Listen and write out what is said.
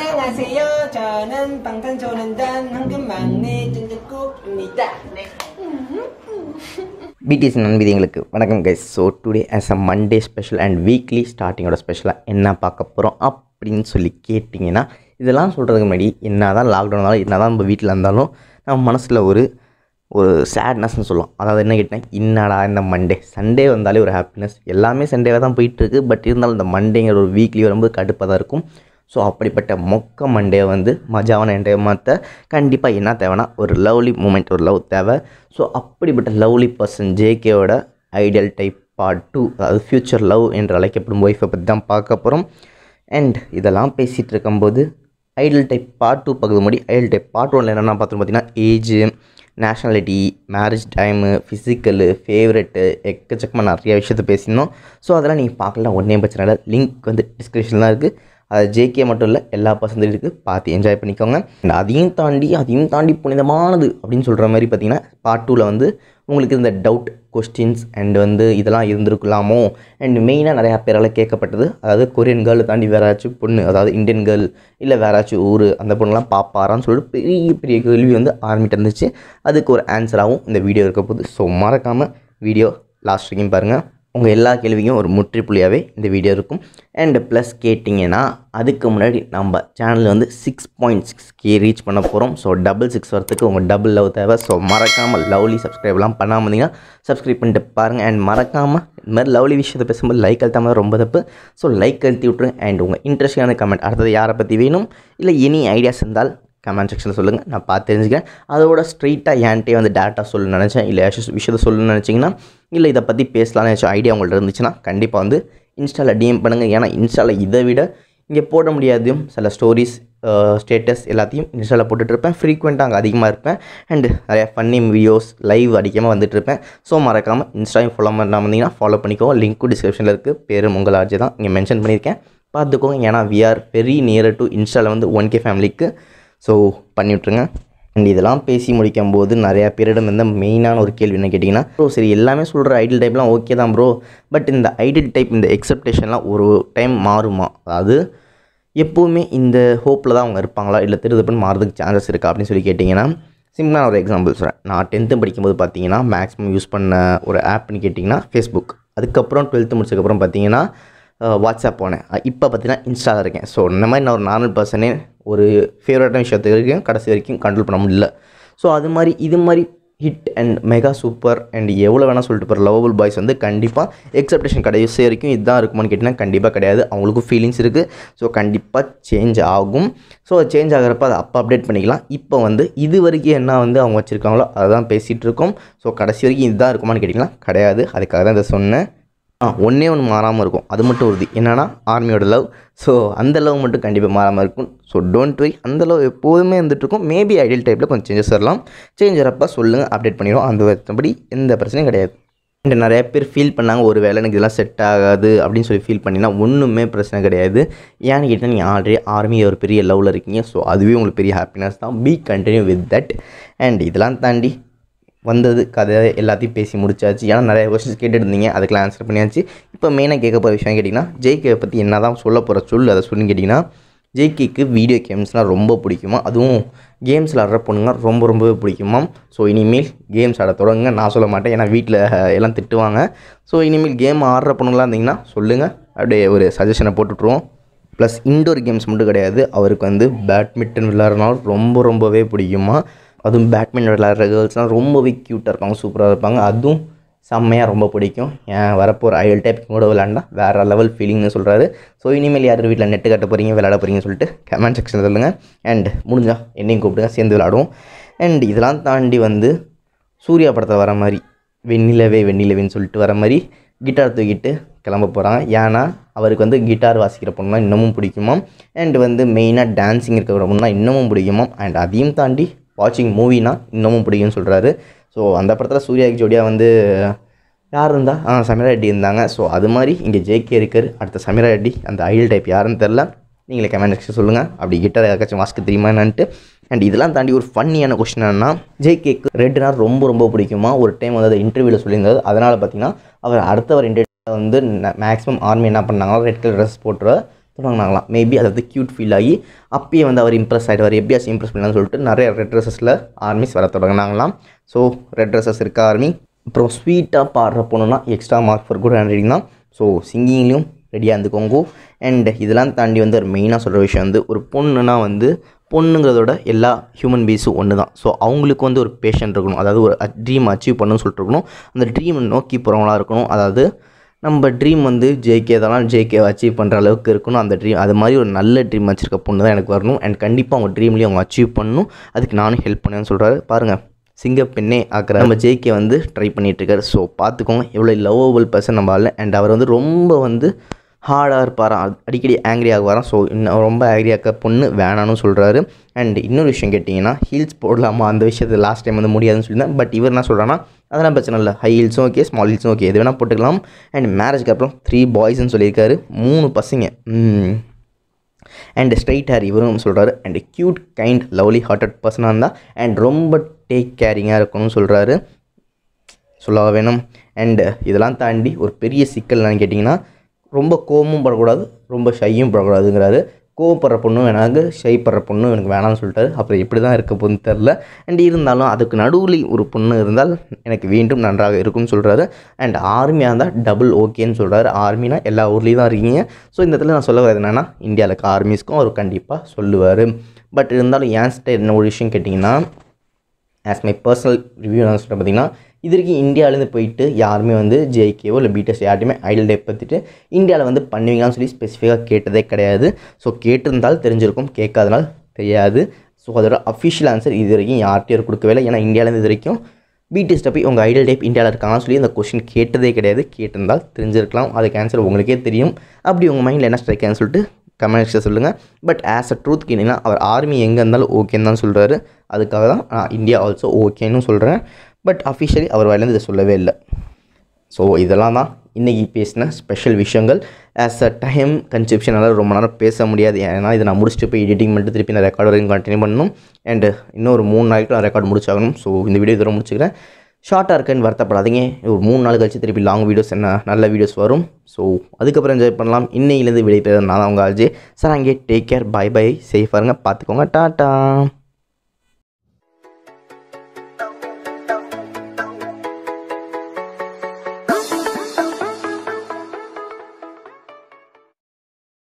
안녕하세요. 저는 방탄소년단 황금막내 찐득국입니다. 네. BTS நண்பதிங்களுக்கு வணக்கம் guys so today as a Monday special and weekly ஸ்டார்டிங்கோட ஸ்பெஷலாக என்ன பார்க்க போகிறோம் அப்படின்னு சொல்லி கேட்டிங்கன்னா இதெல்லாம் சொல்கிறதுக்கு முன்னாடி என்ன தான் லாக்டவுன் இருந்தாலும் என்ன தான் நம்ம வீட்டில் இருந்தாலும் நம்ம மனசில் ஒரு ஒரு சேட்னஸ்னு சொல்லலாம் அதாவது என்ன கேட்டேன் என்னடா இந்த மண்டே சண்டே வந்தாலே ஒரு ஹாப்பினஸ் எல்லாமே சண்டேவாக தான் போயிட்டுருக்கு பட் இருந்தாலும் இந்த மண்டேங்கிற ஒரு வீக்லி வரும்போது கடுப்பாக தான் இருக்கும் ஸோ அப்படிப்பட்ட மொக்க மண்டையை வந்து மஜாவான மாற்ற கண்டிப்பாக என்ன தேவைன்னா ஒரு லவ்லி மூமெண்ட் ஒரு லவ் தேவை ஸோ அப்படிப்பட்ட லவ்லி பர்சன் ஜேகேவோட ஐடியல் டைப் பார்ட் டூ அதாவது ஃப்யூச்சர் லவ் என்று அழைக்கப்படும் ஒய்ஃபை பற்றி தான் பார்க்க போகிறோம் அண்ட் இதெல்லாம் பேசிகிட்டு இருக்கும்போது ஐடியல் டைப் பார்ட் டூ பார்க்குறது முன்னாடி ஐடியல் டைப் பார்ட் ஒனில் என்னென்ன பார்த்தோம்னு பார்த்தீங்கன்னா age nationality marriage time physical favourite எக்கச்சக்கமாக நிறைய விஷயத்த பேசியிருந்தோம் ஸோ அதெல்லாம் நீங்கள் பார்க்கலாம் ஒன்றே பிரச்சனை இல்லை லிங்க் வந்து டிஸ்கிரிப்ஷனில் இருக்குது அது ஜேகே மட்டும் இல்லை எல்லா பர்சன்டேஜ் பார்த்து என்ஜாய் பண்ணிக்கோங்க அண்ட் அதையும் தாண்டி அதையும் தாண்டி புனிதமானது அப்படின்னு சொல்கிற மாதிரி பார்த்தீங்கன்னா பார்ட் டூவில் வந்து உங்களுக்கு இந்த டவுட் கொஸ்டின்ஸ் அண்ட் வந்து இதெல்லாம் இருந்திருக்கலாமோ அண்ட் மெயினாக நிறையா பேரால் கேட்கப்பட்டது அதாவது கொரியன் கேர்ள் தாண்டி வேறு ஏதாச்சும் பொண்ணு அதாவது இந்தியன் கேர்ள் இல்லை வேறு ஏதாச்சும் ஊர் அந்த பொண்ணுலாம் பார்ப்பாரான்னு சொல்லிட்டு பெரிய பெரிய கேள்வி வந்து ஆரம்பிட்டு இருந்துச்சு அதுக்கு ஒரு ஆன்சராகவும் இந்த வீடியோ இருக்க போகுது ஸோ மறக்காமல் வீடியோ லாஸ்ட் வரைக்கும் பாருங்கள் உங்கள் எல்லா கேள்விக்கும் ஒரு முற்றுப்புள்ளியாகவே இந்த வீடியோ இருக்கும் அண்டு ப்ளஸ் கேட்டிங்கன்னா அதுக்கு முன்னாடி நம்ம சேனலில் வந்து six point six K reach பண்ண போகிறோம் ஸோ டபுள் சிக்ஸ் வரத்துக்கு உங்கள் டபுள் லவ் தேவை ஸோ மறக்காமல் லவ்லி சப்ஸ்கிரைப்லாம் பண்ணாமல் இருந்தீங்கன்னா சப்ஸ்கிரைப் பண்ணிட்டு பாருங்கள் அண்ட் மறக்காமல் இது மாதிரி லவ்லி விஷயத்தை பேசும்போது லைக் அழுத்தாமல் ரொம்ப தப்பு ஸோ லைக் அழுத்தி விட்ருங்க அண்ட் உங்கள் இன்ட்ரெஸ்டிங்கான கமெண்ட் அடுத்தது யாரை பற்றி வேணும் இல்லை எனி ஐடியாஸ் இருந்தால் கமெண்ட் செக்ஷனில் சொல்லுங்கள் நான் பார்த்து தெரிஞ்சுக்கிறேன் அதோட ஸ்ட்ரெயிட்டாக ஏன்ட்டே வந்து டேட்டா சொல்லணும்னு நினச்சேன் இல்லை விஷயத்தை சொல்லணும்னு நினச்சிங்கன்னா இல்லை இதை பற்றி பேசலாம்னு நினச்சோம் ஐடியா உங்கள்கிட்ட இருந்துச்சுன்னா கண்டிப்பாக வந்து இன்ஸ்டாவில் டிஎம் பண்ணுங்கள் ஏன்னா இன்ஸ்டாவில் இதை விட இங்கே போட முடியாது சில ஸ்டோரிஸ் ஸ்டேட்டஸ் எல்லாத்தையும் இன்ஸ்டாவில் போட்டுட்ருப்பேன் ஃப்ரீக்வெண்ட்டாக அங்கே அதிகமாக இருப்பேன் அண்டு நிறையா ஃபன்னி வீடியோஸ் லைவ் அதிகமாக வந்துட்டுருப்பேன் ஸோ மறக்காமல் இன்ஸ்டாவையும் ஃபாலோ பண்ணாமல் வந்தீங்கன்னா ஃபாலோ பண்ணிக்கோ லிங்க்கும் டிஸ்கிரிப்ஷனில் இருக்குது பேரும் உங்கள் ஆர்ஜி தான் இங்கே மென்ஷன் பண்ணியிருக்கேன் பார்த்துக்கோங்க ஏன்னா we are very near to இன்ஸ்டாவில் வந்து ஒன் கே ஃபேமிலிக்கு ஸோ பண்ணி விட்ருங்க அண்ட் இதெல்லாம் பேசி முடிக்கும் போது நிறையா பேரிடம் இருந்த மெயினான ஒரு கேள்வி என்ன கேட்டிங்கன்னா ப்ரோ சரி எல்லாமே சொல்கிற ஐடியல் டைப்லாம் ஓகே தான் ப்ரோ பட் இந்த ஐடியல் டைப் இந்த எக்ஸப்டேஷன்லாம் ஒரு டைம் மாறுமா அதாவது எப்போவுமே இந்த ஹோப்பில் தான் அவங்க இருப்பாங்களா இல்லை பண்ணி மாறதுக்கு சான்சஸ் இருக்கா அப்படின்னு சொல்லி கேட்டிங்கன்னா சிம்பிளான ஒரு எக்ஸாம்பிள் சொல்கிறேன் நான் டென்த்து படிக்கும்போது பார்த்தீங்கன்னா மேக்ஸிமம் யூஸ் பண்ண ஒரு ஆப்னு கேட்டிங்கன்னா ஃபேஸ்புக் அதுக்கப்புறம் டுவெல்த்து முடிச்சதுக்கப்புறம் பார்த்தீங்கன்னா வாட்ஸ்அப் போனேன் இப்போ பார்த்தீங்கன்னா இன்ஸ்டாவில் இருக்கேன் ஸோ இந்த மாதிரி நான் ஒரு நார்மல் பர்சனே ஒரு ஃபேவரட்டான விஷயத்து வரைக்கும் கடைசி வரைக்கும் கண்ட்ரோல் பண்ண முடியல ஸோ அது மாதிரி இது மாதிரி hit and mega super and எவ்வளோ வேணால் சொல்லிட்டு போகிற லவபிள் பாய்ஸ் வந்து கண்டிப்பாக எக்ஸப்டேஷன் கடைசி வரைக்கும் இதுதான் இருக்குமான்னு கேட்டிங்கன்னா கண்டிப்பாக கிடையாது அவங்களுக்கும் ஃபீலிங்ஸ் இருக்குது ஸோ கண்டிப்பாக சேஞ்ச் ஆகும் ஸோ சேஞ்ச் ஆகிறப்ப அதை அப்போ அப்டேட் பண்ணிக்கலாம் இப்போ வந்து இது வரைக்கும் என்ன வந்து அவங்க வச்சுருக்காங்களோ அதை தான் பேசிகிட்டு இருக்கோம் ஸோ கடைசி வரைக்கும் இதுதான் இருக்குமான்னு கேட்டிங்கன்னா கிடையாது அதுக்காக தான் இதை சொன்னேன் ஒன்றே ஒன்று மாறாமல் இருக்கும் அது மட்டும் உறுதி என்னென்னா ஆர்மியோட லவ் ஸோ அந்த லவ் மட்டும் கண்டிப்பாக மாறாமல் இருக்கும் ஸோ டோன்ட் வை அந்த லவ் எப்போதுமே இருந்துகிட்ருக்கும் மேபி ஐடியல் டைப்பில் கொஞ்சம் சேஞ்சஸ் வரலாம் சேஞ்ச் வரப்போ சொல்லுங்கள் அப்டேட் பண்ணிடுவோம் அந்த வருத்தப்படி எந்த பிரச்சனையும் கிடையாது அண்ட் நிறைய பேர் ஃபீல் பண்ணாங்க ஒரு வேலை எனக்கு இதெல்லாம் செட் ஆகாது அப்படின்னு சொல்லி ஃபீல் பண்ணினா ஒன்றுமே பிரச்சனை கிடையாது ஏன்னு கேட்டால் நீங்கள் ஆல்ரெடி ஆர்மியை ஒரு பெரிய லெவலில் இருக்கீங்க ஸோ அதுவே உங்களுக்கு பெரிய ஹாப்பினஸ் தான் be continue with that and இதெல்லாம் தாண்டி வந்தது கதை எல்லாத்தையும் பேசி முடிச்சாச்சு ஏன்னா நிறைய கொஸ்டின்ஸ் கேட்டுருந்தீங்க அதுக்கெலாம் ஆன்சர் பண்ணியாச்சு இப்போ மெயினாக கேட்க போகிற விஷயம் கேட்டிங்கன்னா ஜெய்கே பற்றி என்ன தான் சொல்ல போகிற சொல் அதை சொல்லுன்னு கேட்டிங்கன்னா ஜெய்கேக்கு வீடியோ கேம்ஸ்னால் ரொம்ப பிடிக்குமா அதுவும் கேம்ஸ் விளாட்ற பொண்ணுங்க ரொம்ப ரொம்பவே பிடிக்குமா ஸோ இனிமேல் கேம்ஸ் ஆட தொடங்குங்க நான் சொல்ல மாட்டேன் ஏன்னா வீட்டில் எல்லாம் திட்டுவாங்க ஸோ இனிமேல் கேம் ஆடுற பொண்ணுங்களாம் இருந்தீங்கன்னா சொல்லுங்கள் அப்படியே ஒரு சஜஷனை போட்டுட்ருவோம் ப்ளஸ் இன்டோர் கேம்ஸ் மட்டும் கிடையாது அவருக்கு வந்து பேட்மிண்டன் விளாட்றனாலும் ரொம்ப ரொம்பவே பிடிக்குமா அதுவும் பேட்மிண்டன் விளாட்ற கேர்ள்ஸ்லாம் ரொம்பவே க்யூட்டாக இருப்பாங்க சூப்பராக இருப்பாங்க அதுவும் செம்மையாக ரொம்ப பிடிக்கும் ஏன் வரப்போகிற ஐஎல் டைப் கூட விளாண்டா வேறு லெவல் ஃபீலிங்னு சொல்கிறாரு ஸோ இனிமேல் யார் வீட்டில் நெட்டு கட்ட போகிறீங்க விளாட போகிறீங்கன்னு சொல்லிட்டு கமெண்ட் செக்ஷன் சொல்லுங்கள் அண்ட் முடிஞ்சா என்னையும் கூப்பிடுங்க சேர்ந்து விளாடுவோம் அண்ட் இதெல்லாம் தாண்டி வந்து சூர்யா படத்தில் வர மாதிரி வெண்ணிலவே வெண்ணிலவேன்னு சொல்லிட்டு வர மாதிரி கிட்டார் தூக்கிட்டு கிளம்ப போகிறாங்க ஏன்னா அவருக்கு வந்து கிட்டார் வாசிக்கிற பொண்ணுனா இன்னமும் பிடிக்குமா அண்ட் வந்து மெயினாக டான்ஸிங் இருக்கிற பொண்ணுனா இன்னமும் பிடிக்குமா அண்ட் அதையும் தாண்டி வாட்சிங் மூவினா இன்னமும் பிடிக்கும்னு சொல்கிறாரு ஸோ அந்த படத்தில் சூர்யாக்கு ஜோடியாக வந்து யார் இருந்தா ஆ சமீரா ரெட்டி இருந்தாங்க ஸோ அது மாதிரி இங்கே ஜேகே இருக்கார் அடுத்த சமீரா ரெட்டி அந்த ஐடியல் டைப் யாருன்னு தெரில நீங்களே கமெண்ட் செக்ஷன் சொல்லுங்கள் அப்படி கிட்ட ஏதாச்சும் மாஸ்க்கு தெரியுமா என்னான்ட்டு அண்ட் இதெல்லாம் தாண்டி ஒரு ஃபன்னியான கொஸ்டின் என்னன்னா ஜேகேக்கு ரெட்னா ரொம்ப ரொம்ப பிடிக்குமா ஒரு டைம் வந்து அதை இன்டர்வியூவில் சொல்லியிருந்தது அதனால் பார்த்தீங்கன்னா அவர் அடுத்தவர் இன்டர்வியூ வந்து மேக்ஸிமம் ஆர்மி என்ன பண்ணாங்கன்னா ரெட் கலர் ட்ரெஸ் போட்டுற தொடங்கினாங்களாம் மேபி அதை வந்து க்யூட் ஃபீல் ஆகி அப்பயே வந்து அவர் இம்ப்ரெஸ் ஆகிடுவார் எப்படியாச்சும் இம்ப்ரெஸ் பண்ணலாம்னு சொல்லிட்டு நிறைய ரெட் ட்ரெஸ்ஸில் ஆர்மிஸ் வர தொடங்கினாங்களாம் ஸோ ரெட் ட்ரெஸ்ஸஸ் இருக்க ஆர்மி அப்புறம் ஸ்வீட்டாக பாடுற போனோம்னா extra mark for good hand தான் ஸோ சிங்கிங்லேயும் ரெடியாக இருந்துக்கோங்க அண்ட் இதெல்லாம் தாண்டி வந்து ஒரு மெயினாக சொல்கிற விஷயம் வந்து ஒரு பொண்ணுனா வந்து பொண்ணுங்கிறதோட எல்லா ஹியூமன் பீஸும் ஒன்று தான் ஸோ அவங்களுக்கு வந்து ஒரு பேஷன் இருக்கணும் அதாவது ஒரு ட்ரீம் அச்சீவ் பண்ணணும்னு சொல்லிட்டு இருக்கணும் அந்த ட்ரீம் நோக்கி போகிறவங்களாக இருக்கணும் அதாவது நம்ம ட்ரீம் வந்து ஜேகே தான் ஜேகே அச்சீவ் பண்ணுற அளவுக்கு இருக்கணும் அந்த ட்ரீம் அது மாதிரி ஒரு நல்ல ட்ரீம் வச்சிருக்க பொண்ணு தான் எனக்கு வரணும் அண்ட் கண்டிப்பாக அவங்க ட்ரீம்லேயும் அவங்க அச்சீவ் பண்ணணும் அதுக்கு நானும் ஹெல்ப் பண்ணேன்னு சொல்கிறாரு பாருங்கள் சிங்க பெண்ணே ஆக்கிற நம்ம ஜேகே வந்து ட்ரை பண்ணிகிட்ருக்காரு ஸோ பார்த்துக்கோங்க எவ்வளோ லவ்வபிள் பர்சன் நம்ம ஆள் அண்ட் அவர் வந்து ரொம்ப வந்து ஹார்டாக இருப்பாராம் அடிக்கடி ஆங்கிரி ஆகுவாராம் ஸோ இன்னும் ரொம்ப ஆங்கிரி ஆக்க பொண்ணு வேணான்னு சொல்கிறாரு அண்ட் இன்னொரு விஷயம் கேட்டிங்கன்னா ஹீல்ஸ் போடலாமா அந்த விஷயத்தை லாஸ்ட் டைம் வந்து முடியாதுன்னு சொல்லியிருந்தேன் பட் இவர் என்ன சொல்கிறான்னா அதெல்லாம் பிரச்சனை இல்லை ஹை ஹீல்ஸும் ஓகே ஸ்மால் ஹீல்ஸும் ஓகே எது வேணால் போட்டுக்கலாம் அண்ட் மேரேஜ்க்கு அப்புறம் த்ரீ பாய்ஸ்ன்னு சொல்லியிருக்காரு மூணு பசங்க அண்ட் ஸ்ட்ரைட் ஹேர் இவரும் சொல்கிறாரு and cute kind lovely hearted பர்சனாக இருந்தால் அண்ட் ரொம்ப டேக் கேரிங்காக இருக்கணும்னு சொல்கிறாரு சொல்லவா வேணும் அண்டு இதெல்லாம் தாண்டி ஒரு பெரிய சிக்கல் என்னன்னு கேட்டிங்கன்னா ரொம்ப கோபமும் படக்கூடாது ரொம்ப ஷையும் படக்கூடாதுங்கிறாரு கோவப்படுற பொண்ணும் வேணாங்க ஷைப்படுற பொண்ணும் எனக்கு வேணாம்னு சொல்லிட்டாரு அப்புறம் எப்படி தான் இருக்க போகுதுன்னு தெரில அண்ட் இருந்தாலும் அதுக்கு நடுவில் ஒரு பொண்ணு இருந்தால் எனக்கு வீண்டும் நன்றாக இருக்கும்னு சொல்கிறாரு அண்ட் ஆர்மியாக இருந்தால் டபுள் ஓகேன்னு சொல்கிறாரு ஆர்மினா எல்லா ஊர்லேயும் தான் இருக்கீங்க ஸோ இந்த இடத்துல நான் சொல்ல வரது என்னென்னா இந்தியாவில் ஆர்மிஸ்க்கும் அவர் கண்டிப்பாக சொல்லுவார் பட் இருந்தாலும் ஏன் ஸ்டே என்ன ஒரு விஷயம் கேட்டிங்கன்னா ஆஸ் மை பர்சனல் ரிவ்யூ நான் சொல்கிறேன் பார்த்தீங்கன்னா இது வரைக்கும் இந்தியாவிலேருந்து போயிட்டு யாருமே வந்து ஜேகேவோ இல்லை பிடிஎஸ் யார்ட்டையுமே ஐடல் டே பற்றிட்டு இந்தியாவில் வந்து பண்ணுவீங்களான்னு சொல்லி ஸ்பெசிஃபிக்காக கேட்டதே கிடையாது ஸோ கேட்டிருந்தால் தெரிஞ்சிருக்கும் கேட்காதனால் தெரியாது ஸோ அதோட அஃபிஷியல் ஆன்சர் இது வரைக்கும் யார்கிட்டையும் கொடுக்கவே இல்லை ஏன்னா இந்தியாவிலேருந்து இது வரைக்கும் பிடிஎஸ்ட்டை போய் உங்கள் ஐடியல் டைப் இந்தியாவில் இருக்காங்கன்னு சொல்லி அந்த கொஷின் கேட்டதே கிடையாது கேட்டிருந்தால் தெரிஞ்சிருக்கலாம் அதுக்கு ஆன்சர் உங்களுக்கே தெரியும் அப்படி உங்கள் மைண்டில் என்ன ஸ்ட்ரைக் சொல்லிட்டு கமெண்ட்ஸில் சொல்லுங்கள் பட் ஆஸ் அ ட்ரூத் கேட்டிங்கன்னா அவர் ஆர்மி எங்கே இருந்தாலும் ஓகேன்னு தான் சொல்கிறாரு அதுக்காக தான் நான் இந்தியா ஆல்சோ ஓகேன்னு சொல்கிறேன் பட் அஃபிஷியலி அவர் வாயிலேருந்து இதை சொல்லவே இல்லை ஸோ இதெல்லாம் தான் இன்றைக்கி பேசின ஸ்பெஷல் விஷயங்கள் ஆஸ் அ டைம் கன்செப்ஷனால் ரொம்ப நேரம் பேச முடியாது ஏன்னா இதை நான் முடிச்சுட்டு போய் எடிட்டிங் மட்டும் திருப்பி நான் ரெக்கார்டு வரைக்கும் கண்டினியூ பண்ணணும் இன்னும் இன்னொரு மூணு நாளைக்கு நான் ரெக்கார்டு முடிச்சாகணும் ஸோ இந்த வீடியோ இதோட முடிச்சுக்கிறேன் ஷார்ட்டாக இருக்குன்னு வருத்தப்படாதீங்க ஒரு மூணு நாள் கழிச்சு திருப்பி லாங் வீடியோஸ் என்ன நல்ல வீடியோஸ் வரும் ஸோ அதுக்கப்புறம் என்ஜாய் பண்ணலாம் இன்னையிலேருந்து விடைபெறுறது நான் தான் உங்கள் ஆஜே சார் அங்கே டேக் கேர் பை பை சேஃபாக இருங்க பார்த்துக்கோங்க டாட்டா